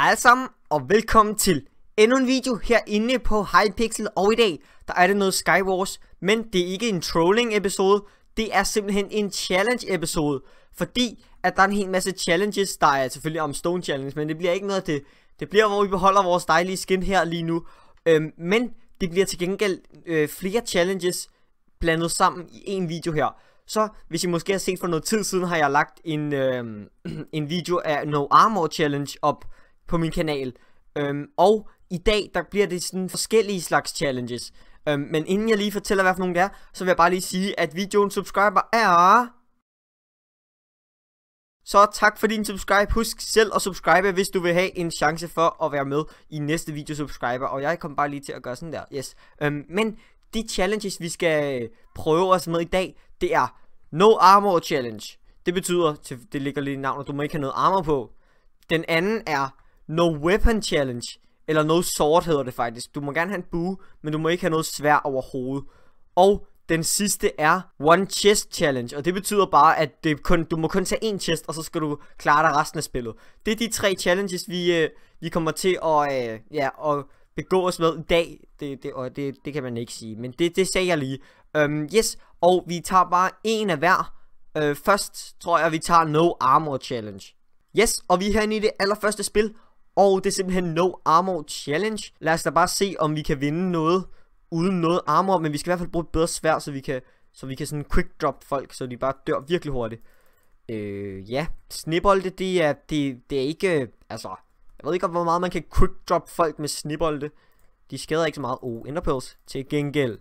Hej alle sammen og velkommen til endnu en video herinde på Hypixel og i dag der er det noget Skywars men det er ikke en trolling episode det er simpelthen en challenge episode fordi at der er en hel masse challenges der er selvfølgelig om stone challenge men det bliver ikke noget af det det bliver hvor vi beholder vores dejlige skin her lige nu øhm, men det bliver til gengæld øh, flere challenges blandet sammen i en video her så hvis I måske har set for noget tid siden, har jeg lagt en, øh, en video af No Armor Challenge op på min kanal. Øhm, og i dag, der bliver det sådan forskellige slags challenges. Øhm, men inden jeg lige fortæller, hvad for nogle det er, så vil jeg bare lige sige, at videoen subscriber er... Så tak for din subscribe. Husk selv at subscribe, hvis du vil have en chance for at være med i næste video subscriber. Og jeg kommer bare lige til at gøre sådan der. Yes. Øhm, men de challenges, vi skal prøve os med i dag, det er No Armor Challenge. Det betyder, det ligger lige i navnet, du må ikke have noget armor på. Den anden er No Weapon Challenge. Eller No Sword hedder det faktisk. Du må gerne have en bue, men du må ikke have noget svær overhovedet. Og den sidste er One Chest Challenge, og det betyder bare, at det kun, du må kun tage en chest, og så skal du klare dig resten af spillet. Det er de tre challenges, vi, øh, vi kommer til at, øh, ja, at begå os med i dag. Det, det, og det, det kan man ikke sige, men det, det sagde jeg lige. Um, yes, og vi tager bare en af hver. Uh, først tror jeg, vi tager No Armor Challenge. Yes, og vi er herinde i det allerførste spil, og det er simpelthen No Armor Challenge. Lad os da bare se, om vi kan vinde noget uden noget armor. Men vi skal i hvert fald bruge et bedre svær, så vi kan, så vi kan sådan quick drop folk, så de bare dør virkelig hurtigt. Øh, ja. Snibolde, det er, det, det er ikke, altså... Jeg ved ikke, hvor meget man kan quick drop folk med snibolde. De skader ikke så meget. Oh, enderpearls. Til gengæld.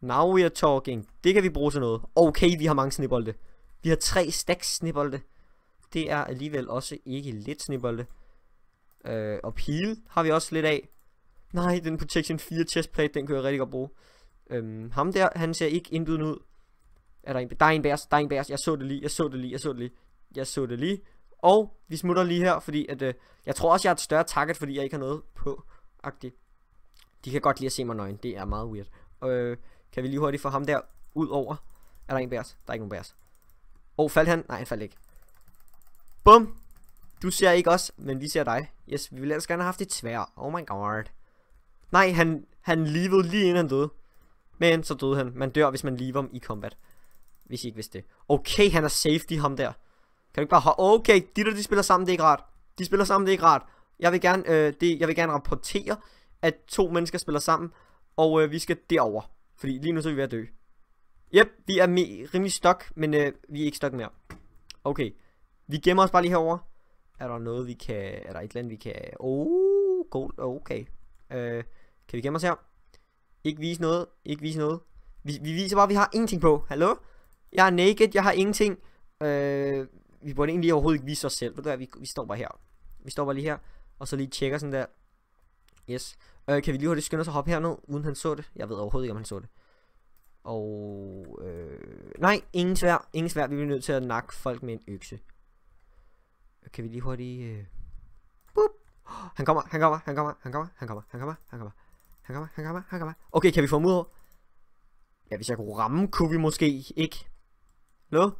Now we are talking. Det kan vi bruge til noget. Okay, vi har mange snibolde. Vi har tre stacks snibolde. Det er alligevel også ikke lidt snibolde. Øh, og pile har vi også lidt af. Nej, den protection 4 chestplate, den kan jeg rigtig godt bruge. Øhm, ham der, han ser ikke indbydende ud. Er der en, der er en bærs, der er en bærs. Jeg så det lige, jeg så det lige, jeg så det lige. Jeg så det lige. Og vi smutter lige her, fordi at, øh, jeg tror også, jeg har et større target, fordi jeg ikke har noget på. Agtigt. De kan godt lide at se mig nøgen. Det er meget weird. Øh, kan vi lige hurtigt få ham der ud over? Er der en bærs? Der er ikke nogen bærs. Åh, oh, faldt han? Nej, han faldt ikke. Bum! Du ser ikke os, men vi ser dig. Yes, vi ville ellers gerne have haft et tvær. Oh my god. Nej, han, han levede lige inden han døde. Men så døde han. Man dør, hvis man lever i combat. Hvis I ikke vidste det. Okay, han er safety ham der. Kan du ikke bare have... Okay, de der de spiller sammen, det er ikke rart. De spiller sammen, det er ikke rart. Jeg vil gerne, øh, det, jeg vil gerne rapportere, at to mennesker spiller sammen. Og øh, vi skal derover. Fordi lige nu så er vi ved at dø. Yep, vi er rimelig stok, men øh, vi er ikke stok mere. Okay, vi gemmer os bare lige herover. Er der noget vi kan Er der et eller andet vi kan Oh gold Okay øh, Kan vi gemme os her Ikke vise noget Ikke vise noget Vi, vi viser bare at vi har ingenting på Hallo Jeg er naked Jeg har ingenting øh, Vi burde egentlig overhovedet ikke vise os selv Ved du hvad vi, vi står bare her Vi står bare lige her Og så lige tjekker sådan der Yes øh, Kan vi lige hurtigt skynde os at hoppe herned Uden han så det Jeg ved overhovedet ikke om han så det og øh, nej, ingen svær, ingen svær, vi bliver nødt til at nakke folk med en økse. Kan vi lige hurtigt... Øh... Boop. Han kommer, han kommer, han kommer, han kommer, han kommer, han kommer, han kommer, han kommer, han kommer, han kommer. Okay, kan vi få ham ud over? Ja, hvis jeg kunne ramme, kunne vi måske ikke. Nå?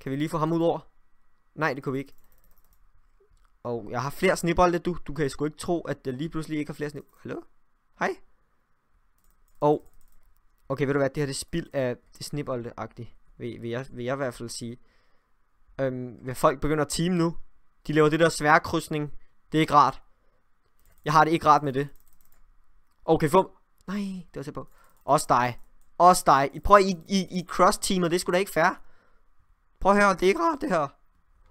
Kan vi lige få ham ud over? Nej, det kunne vi ikke. Og jeg har flere snibbolde, du. Du kan sgu ikke tro, at jeg lige pludselig ikke har flere snibbolde. Hallo? Hej? Og... Okay, ved du hvad? Det her det er spild af det snibbolde agtigt Vil, vil, jeg, vil jeg i hvert fald sige. Øhm, hvad folk begynder at team nu. De laver det der svære krydsning. Det er ikke rart. Jeg har det ikke rart med det. Okay, få... Nej, det var tæt på. Også dig. Også dig. I, prøv I, I, I cross-teamer. Det skulle da ikke fair. Prøv at høre, det er ikke rart det her.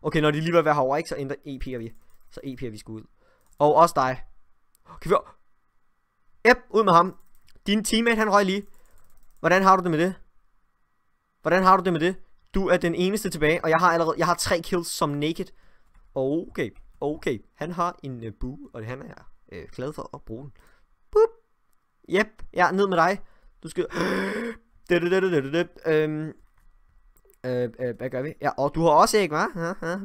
Okay, når de lige var være herovre, ikke, så ændrer EP'er vi. Så EP'er vi sgu ud. Og også dig. Kan vi... Yep, ud med ham. Din teammate, han røg lige. Hvordan har du det med det? Hvordan har du det med det? Du er den eneste tilbage, og jeg har allerede, jeg har tre kills som naked. Okay, okay. Han har en uh, øh, bu, og han er uh, glad for at bruge den. Boop. Yep, ja, ned med dig. Du skal... Det, det, det, det, det, det. Øhm, øh, øh, hvad gør vi? Ja, og du har også æg, hva'? Ja, ja, ja.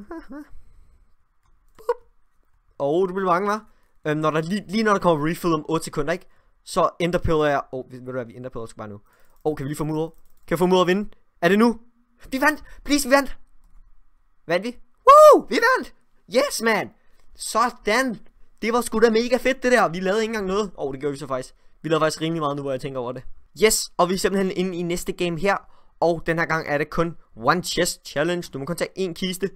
Og du bliver mange, hva'? Øhm, når der, lige, lige når der kommer refill om 8 sekunder, ikke? Så enderpiller jeg... Åh, oh, ved du hvad, vi enderpiller sgu bare nu. Åh, oh, kan vi lige få mudder? Kan vi få mudder at vinde? Er det nu? Vi vandt! Please, vi vandt! Vandt vi? Woo! Vi vandt! Yes, man! Sådan! Det var sgu da mega fedt, det der. Vi lavede ikke engang noget. Åh, oh, det gjorde vi så faktisk. Vi lavede faktisk rimelig meget nu, hvor jeg tænker over det. Yes, og vi er simpelthen inde i næste game her. Og den her gang er det kun One Chest Challenge. Du må kun tage én kiste.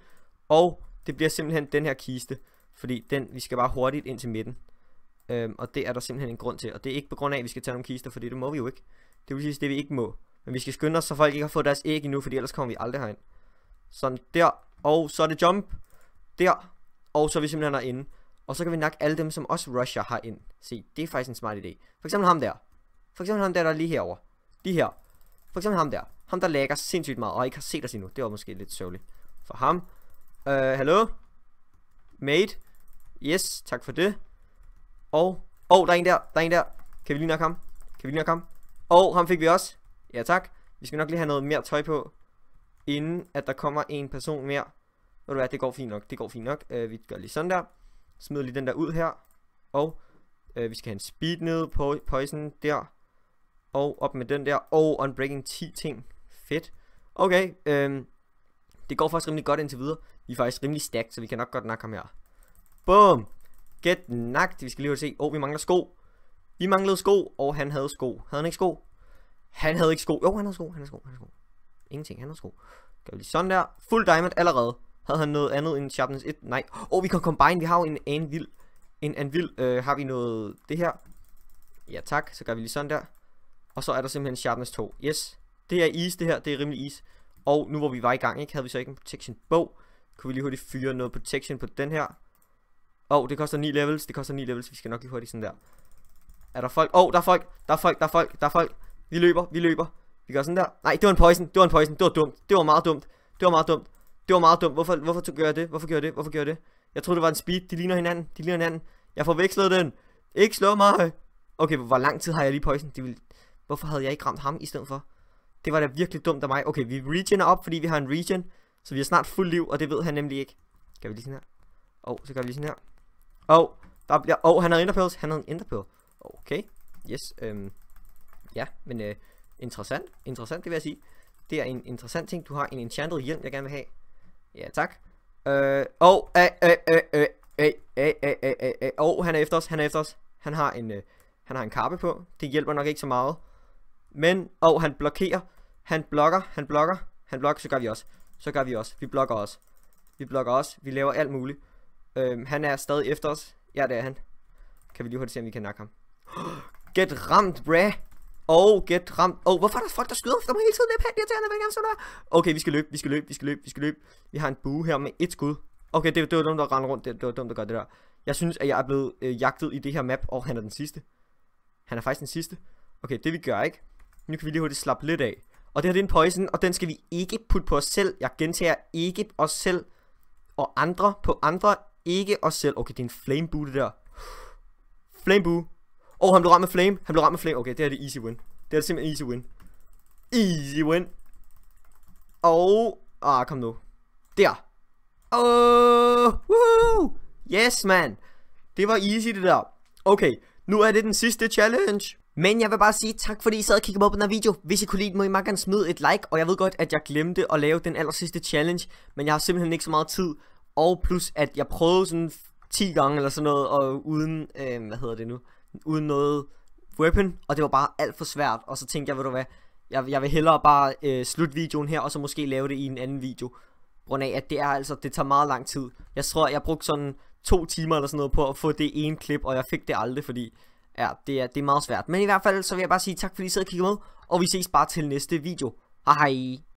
Og det bliver simpelthen den her kiste. Fordi den, vi skal bare hurtigt ind til midten. Øhm, og det er der simpelthen en grund til. Og det er ikke på grund af, at vi skal tage nogle kister, fordi det må vi jo ikke. Det vil sige, det vi ikke må. Men vi skal skynde os, så folk ikke har fået deres æg endnu, fordi ellers kommer vi aldrig herind. Sådan der. Og så er det jump. Der. Og så er vi simpelthen herinde. Og så kan vi nakke alle dem, som også rusher herind. Se, det er faktisk en smart idé. For eksempel ham der. For eksempel ham der, der er lige herover. De her. For eksempel ham der. Ham der lægger sindssygt meget, og ikke har set os endnu. Det var måske lidt sørgeligt for ham. Øh, uh, hallo? Mate? Yes, tak for det. Og, oh, der er en der, der er en der. Kan vi lige nok ham? Kan vi lige nok ham? Og oh, ham fik vi også. Ja tak. Vi skal nok lige have noget mere tøj på, inden at der kommer en person mere. Ved du hvad, det går fint nok, det går fint nok. Øh, vi gør lige sådan der. Smid lige den der ud her. Og øh, vi skal have en speed ned på poison der. Og op med den der. Og unbreaking 10 ting. Fedt. Okay, øh, det går faktisk rimelig godt indtil videre. Vi er faktisk rimelig stacked, så vi kan nok godt nok komme her. Boom! Get knocked. Vi skal lige se. Åh, oh, vi mangler sko. Vi manglede sko, og han havde sko. Havde han ikke sko? Han havde ikke sko. Jo, han havde sko, han havde sko, han havde sko. Ingenting, han havde sko. Gør vi lige sådan der. Full diamond allerede. Havde han noget andet end sharpness 1? Nej. Åh, oh, vi kan combine. Vi har jo en anvil. En anvil. Uh, øh, har vi noget... Det her. Ja, tak. Så gør vi lige sådan der. Og så er der simpelthen sharpness 2. Yes. Det er is, det her. Det er rimelig is. Og nu hvor vi var i gang, ikke, havde vi så ikke en protection bog. Kunne vi lige hurtigt fyre noget protection på den her. Åh, oh, det koster 9 levels. Det koster 9 levels. Vi skal nok lige hurtigt sådan der. Er der folk? Åh, oh, der er folk. Der er folk. Der er folk. Der er folk. Vi løber, vi løber. Vi gør sådan der. Nej, det var en poison. Det var en poison. Det var dumt. Det var meget dumt. Det var meget dumt. Det var meget dumt. Hvorfor, hvorfor gør jeg det? Hvorfor gør jeg det? Hvorfor gør jeg det? Jeg troede, det var en speed. De ligner hinanden. De ligner hinanden. Jeg forvekslede den. Ikke slå mig. Okay, hvor lang tid har jeg lige poison? De vil... Hvorfor havde jeg ikke ramt ham i stedet for? Det var da virkelig dumt af mig. Okay, vi regener op, fordi vi har en region. Så vi har snart fuld liv, og det ved han nemlig ikke. Gør vi lige sådan her. Åh, oh, så gør vi lige sådan her. Åh, oh, der bliver... Åh, oh, han havde enderpills. Han havde en Enderpearl. Okay. Yes. Øhm. Ja, men øh, interessant. Interessant, det vil jeg sige. Det er en interessant ting. Du har en enchanted hjelm, jeg gerne vil have. Ja, tak. Øh, og, øh, øh, øh, øh, øh, øh, øh, øh, øh, øh, han er efter os, han er efter os. Han har en, øh, han har en kappe på. Det hjælper nok ikke så meget. Men, og han blokerer. Han blokker, han blokker, han blokker, så gør vi også. Så gør vi også. Vi blokker også. Vi blokker også. Vi laver alt muligt. Øhm, han er stadig efter os. Ja, det er han. Kan vi lige hurtigt se, om vi kan nakke ham. Get ramt, bruh. Og oh, get ramt. Åh, oh, hvorfor er der folk, der skyder efter mig hele tiden? Det er pænt irriterende, hvad gerne så der. Okay, vi skal løbe, vi skal løbe, vi skal løbe, vi skal løbe. Vi har en bue her med et skud. Okay, det, det var dumt der rende rundt. Det, det var dumt at gør det der. Jeg synes, at jeg er blevet øh, jagtet i det her map, og han er den sidste. Han er faktisk den sidste. Okay, det vi gør, ikke? Nu kan vi lige hurtigt slappe lidt af. Og det her det er en poison, og den skal vi ikke putte på os selv. Jeg gentager ikke os selv og andre på andre, ikke os selv. Okay, det er en flame boo, det der. Flame boo oh, han blev ramt med flame. Han blev ramt med flame. Okay, det her det easy win. Det er er simpelthen easy win. Easy win. Og... Oh, ah, kom nu. Der. Åh, oh, woohoo. Yes, man. Det var easy, det der. Okay, nu er det den sidste challenge. Men jeg vil bare sige tak, fordi I sad og kiggede på den her video. Hvis I kunne lide den, må I meget gerne smide et like. Og jeg ved godt, at jeg glemte at lave den aller sidste challenge. Men jeg har simpelthen ikke så meget tid. Og plus, at jeg prøvede sådan 10 gange eller sådan noget, og uden, øh, hvad hedder det nu? uden noget weapon, og det var bare alt for svært, og så tænkte jeg, ved du hvad, jeg, jeg vil hellere bare øh, slutte videoen her, og så måske lave det i en anden video. Grund af, at det er altså, det tager meget lang tid. Jeg tror, jeg brugte sådan to timer eller sådan noget på at få det ene klip, og jeg fik det aldrig, fordi ja, det er, det er meget svært. Men i hvert fald, så vil jeg bare sige tak, fordi I sad og kiggede med, og vi ses bare til næste video. Hej hej!